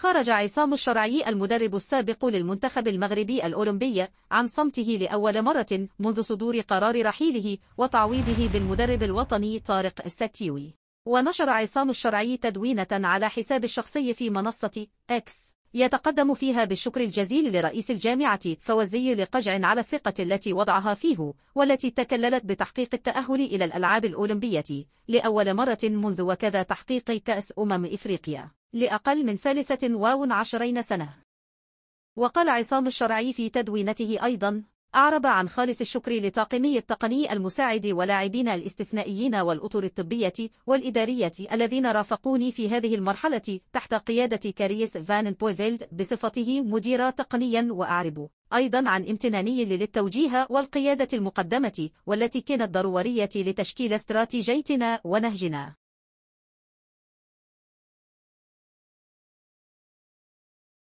خرج عصام الشرعي المدرب السابق للمنتخب المغربي الأولمبي عن صمته لأول مرة منذ صدور قرار رحيله وتعويضه بالمدرب الوطني طارق الستيوي ونشر عصام الشرعي تدوينة على حساب الشخصي في منصة أكس يتقدم فيها بالشكر الجزيل لرئيس الجامعة فوزي لقجع على الثقة التي وضعها فيه والتي تكللت بتحقيق التأهل إلى الألعاب الأولمبية لأول مرة منذ وكذا تحقيق كأس أمم إفريقيا لأقل من ثالثة واو عشرين سنة وقال عصام الشرعي في تدوينته أيضا أعرب عن خالص الشكر لطاقمي التقني المساعد ولاعبين الاستثنائيين والأطر الطبية والإدارية الذين رافقوني في هذه المرحلة تحت قيادة كاريس فان بويفيلد بصفته مدير تقنيا وأعرب أيضا عن امتناني للتوجيه والقيادة المقدمة والتي كانت ضرورية لتشكيل استراتيجيتنا ونهجنا